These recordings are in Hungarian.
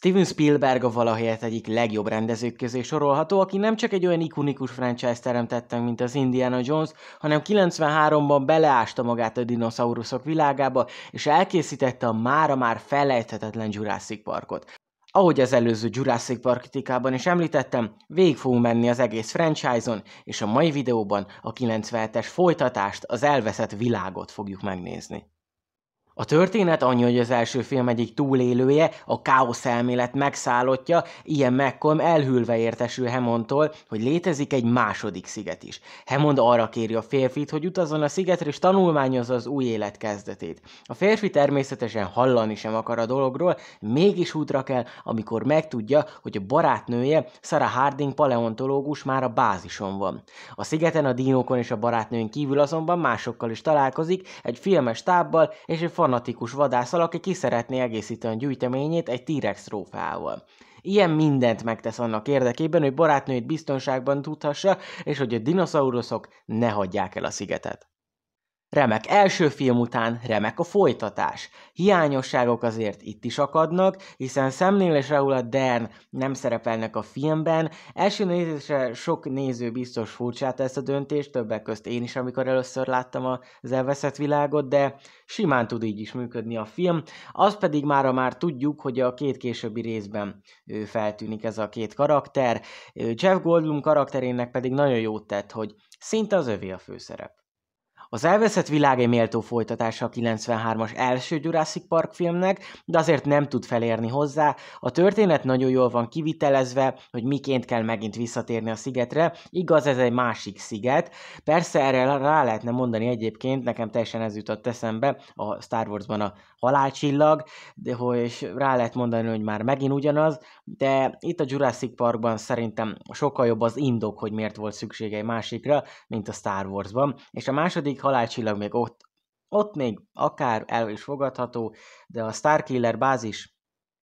Steven Spielberg a valahelyett egyik legjobb rendezők közé sorolható, aki nem csak egy olyan ikonikus franchise teremtette, mint az Indiana Jones, hanem 93-ban beleásta magát a dinoszauruszok világába, és elkészítette a mára már felejthetetlen Jurassic Parkot. Ahogy az előző Jurassic Park kritikában is említettem, végig fogunk menni az egész franchise-on, és a mai videóban a 97-es folytatást, az elveszett világot fogjuk megnézni. A történet annyi, hogy az első film egyik túlélője, a káosz elmélet megszállottja, ilyen megkom elhűlve értesül Hemontól, hogy létezik egy második sziget is. Hemond arra kéri a férfit, hogy utazzon a szigetre és tanulmányozza az új élet kezdetét. A férfi természetesen hallani sem akar a dologról, mégis útra kell, amikor megtudja, hogy a barátnője, Sarah Harding paleontológus már a bázison van. A szigeten a dinókon és a barátnőn kívül azonban másokkal is találkozik, egy filmes tábbal és egy fanatikus vadászal, aki ki szeretné egészíteni a gyűjteményét egy T-rex trófeával. Ilyen mindent megtesz annak érdekében, hogy barátnőit biztonságban tudhassa, és hogy a dinoszauruszok ne hagyják el a szigetet. Remek első film után, remek a folytatás. Hiányosságok azért itt is akadnak, hiszen Szemnél és a Dern nem szerepelnek a filmben. Első nézésre sok néző biztos furcsát tesz a döntést, többek közt én is, amikor először láttam az elveszett világot, de simán tud így is működni a film. Az pedig a már tudjuk, hogy a két későbbi részben feltűnik ez a két karakter. Jeff Goldblum karakterének pedig nagyon jót tett, hogy szinte az övé a főszerep. Az elveszett világ egy méltó folytatása a 93-as első Jurassic Park filmnek, de azért nem tud felérni hozzá. A történet nagyon jól van kivitelezve, hogy miként kell megint visszatérni a szigetre. Igaz, ez egy másik sziget. Persze erre rá lehetne mondani egyébként, nekem teljesen ez jutott eszembe a Star Warsban a halálcsillag, de és rá lehet mondani, hogy már megint ugyanaz, de itt a Jurassic Parkban szerintem sokkal jobb az indok, hogy miért volt szüksége egy másikra, mint a Star Warsban. És a második még halálcsillag még ott, ott még akár el is fogadható, de a Starkiller bázis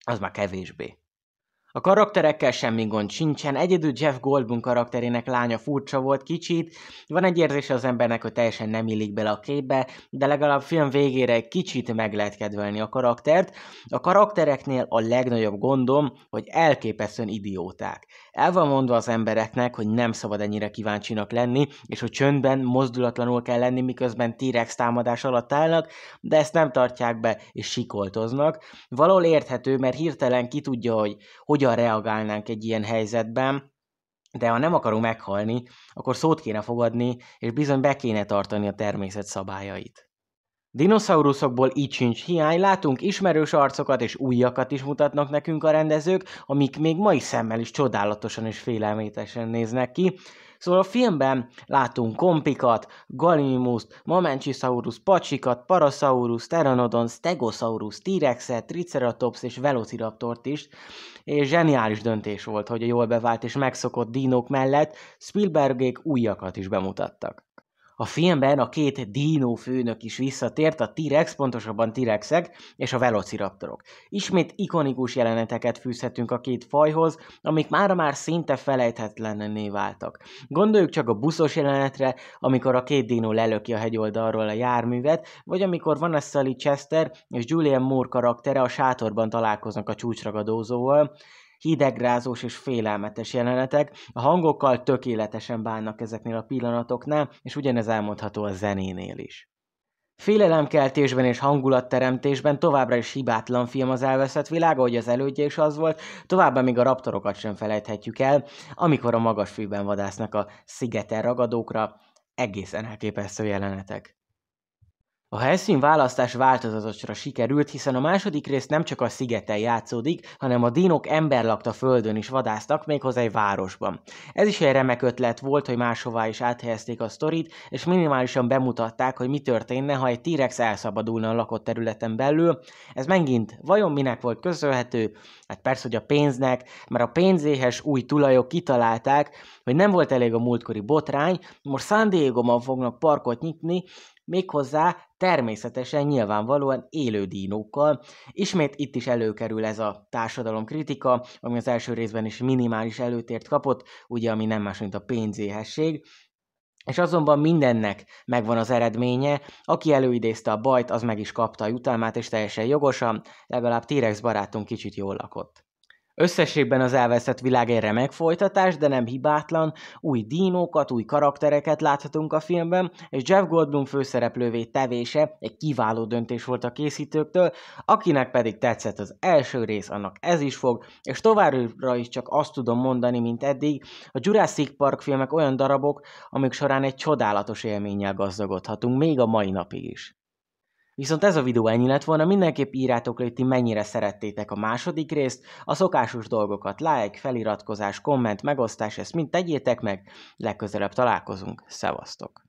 az már kevésbé. A karakterekkel semmi gond sincsen, egyedül Jeff Goldblum karakterének lánya furcsa volt kicsit, van egy érzése az embernek, hogy teljesen nem illik bele a képbe, de legalább film végére egy kicsit meg lehet kedvelni a karaktert. A karaktereknél a legnagyobb gondom, hogy elképesztően idióták. El van mondva az embereknek, hogy nem szabad ennyire kíváncsinak lenni, és hogy csöndben, mozdulatlanul kell lenni, miközben T-rex támadás alatt állnak, de ezt nem tartják be, és sikoltoznak. Valahol érthető, mert hirtelen ki tudja, hogy hogy hogyan reagálnánk egy ilyen helyzetben, de ha nem akarunk meghalni, akkor szót kéne fogadni, és bizony be kéne tartani a természet szabályait. Dinoszauruszokból így sincs hiány, látunk ismerős arcokat és újakat is mutatnak nekünk a rendezők, amik még mai szemmel is csodálatosan és félelmétesen néznek ki. Szóval a filmben látunk kompikat, galimimuszt, mamenchisaurusz, pacsikat, parasaurus, teranodon, stegosaurus, t-rexet, triceratops és velociraptort is, és zseniális döntés volt, hogy a jól bevált és megszokott dinók mellett Spielbergék újakat is bemutattak. A filmben a két dino főnök is visszatért, a T-rex, pontosabban T-rexek és a velociraptorok. Ismét ikonikus jeleneteket fűzhetünk a két fajhoz, amik mára már szinte felejthetetlenné váltak. Gondoljuk csak a buszos jelenetre, amikor a két dino lelöki a hegyoldalról a járművet, vagy amikor Vanessa Lee Chester és Julian Moore karaktere a sátorban találkoznak a csúcsragadózóval, hidegrázós és félelmetes jelenetek. A hangokkal tökéletesen bánnak ezeknél a pillanatoknál, és ugyanez elmondható a zenénél is. Félelemkeltésben és hangulatteremtésben továbbra is hibátlan film az elveszett világ, ahogy az elődje is az volt, továbbá még a raptorokat sem felejthetjük el, amikor a magas fűben vadásznak a szigeten ragadókra, egészen elképesztő jelenetek. A helyszínválasztás változatosra sikerült, hiszen a második rész nem csak a szigeten játszódik, hanem a dinok emberlakta földön is még méghozzá egy városban. Ez is egy remek ötlet volt, hogy máshová is áthelyezték a sztorit, és minimálisan bemutatták, hogy mi történne, ha egy T-rex elszabadulna a lakott területen belül. Ez megint vajon minek volt köszönhető? Hát persze, hogy a pénznek, mert a pénzéhes új tulajok kitalálták, hogy nem volt elég a múltkori botrány, most San Diego-ban fognak parkot nyitni, méghozzá természetesen nyilvánvalóan élő dínókkal. Ismét itt is előkerül ez a kritika, ami az első részben is minimális előtért kapott, ugye ami nem más, mint a pénzéhesség, és azonban mindennek megvan az eredménye, aki előidézte a bajt, az meg is kapta a jutalmát, és teljesen jogosan, legalább T-Rex barátunk kicsit jól lakott. Összességben az elveszett világ egy remek folytatás, de nem hibátlan, új dínókat, új karaktereket láthatunk a filmben, és Jeff Goldblum főszereplővé tevése egy kiváló döntés volt a készítőktől, akinek pedig tetszett az első rész, annak ez is fog, és továbbra is csak azt tudom mondani, mint eddig, a Jurassic Park filmek olyan darabok, amik során egy csodálatos élménnyel gazdagodhatunk, még a mai napig is. Viszont ez a videó ennyi lett volna, mindenképp írjátok le, hogy ti mennyire szerettétek a második részt, a szokásos dolgokat, like, feliratkozás, komment, megosztás, ezt mind tegyétek meg, legközelebb találkozunk, szevasztok!